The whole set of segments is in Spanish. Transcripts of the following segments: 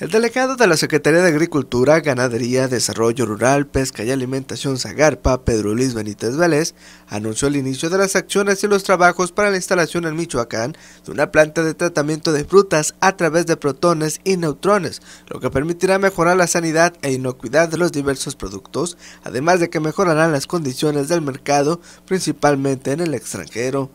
El delegado de la Secretaría de Agricultura, Ganadería, Desarrollo Rural, Pesca y Alimentación Zagarpa, Pedro Luis Benítez Vélez, anunció el inicio de las acciones y los trabajos para la instalación en Michoacán de una planta de tratamiento de frutas a través de protones y neutrones, lo que permitirá mejorar la sanidad e inocuidad de los diversos productos, además de que mejorarán las condiciones del mercado, principalmente en el extranjero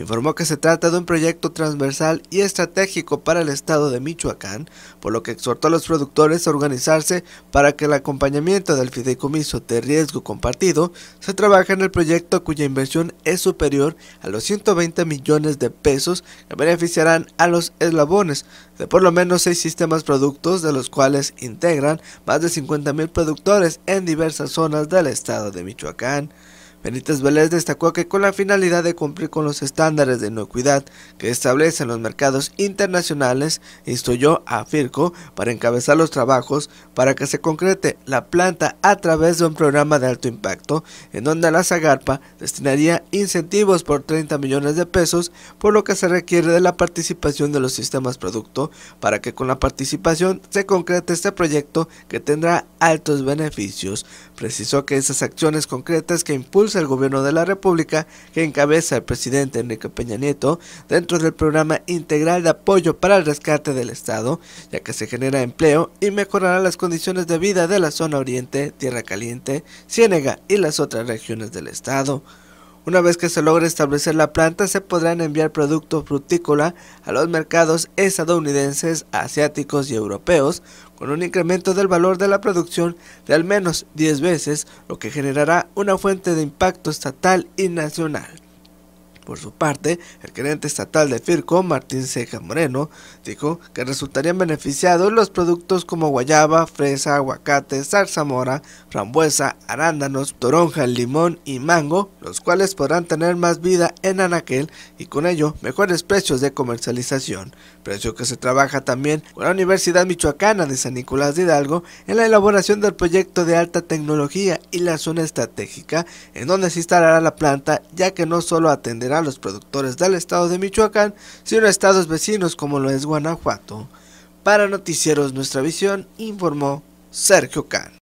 informó que se trata de un proyecto transversal y estratégico para el estado de Michoacán, por lo que exhortó a los productores a organizarse para que el acompañamiento del fideicomiso de riesgo compartido se trabaje en el proyecto cuya inversión es superior a los 120 millones de pesos que beneficiarán a los eslabones de por lo menos seis sistemas productos de los cuales integran más de 50 mil productores en diversas zonas del estado de Michoacán. Benítez Vélez destacó que con la finalidad de cumplir con los estándares de inocuidad que establecen los mercados internacionales, instruyó a FIRCO para encabezar los trabajos para que se concrete la planta a través de un programa de alto impacto, en donde la Zagarpa destinaría incentivos por 30 millones de pesos, por lo que se requiere de la participación de los sistemas producto para que con la participación se concrete este proyecto que tendrá altos beneficios. Precisó que esas acciones concretas que impulsan el gobierno de la República que encabeza el presidente Enrique Peña Nieto dentro del programa integral de apoyo para el rescate del Estado, ya que se genera empleo y mejorará las condiciones de vida de la zona oriente, Tierra Caliente, Ciénega y las otras regiones del Estado. Una vez que se logre establecer la planta, se podrán enviar productos frutícola a los mercados estadounidenses, asiáticos y europeos, con un incremento del valor de la producción de al menos 10 veces, lo que generará una fuente de impacto estatal y nacional. Por su parte, el gerente estatal de Firco, Martín Ceja Moreno, dijo que resultarían beneficiados los productos como guayaba, fresa, aguacate, zarzamora, frambuesa, arándanos, toronja, limón y mango, los cuales podrán tener más vida en Anaquel y con ello mejores precios de comercialización, precio que se trabaja también con la Universidad Michoacana de San Nicolás de Hidalgo en la elaboración del proyecto de alta tecnología y la zona estratégica en donde se instalará la planta ya que no solo atenderá a los productores del estado de Michoacán, sino a estados vecinos como lo es Guanajuato. Para Noticieros Nuestra Visión, informó Sergio Can.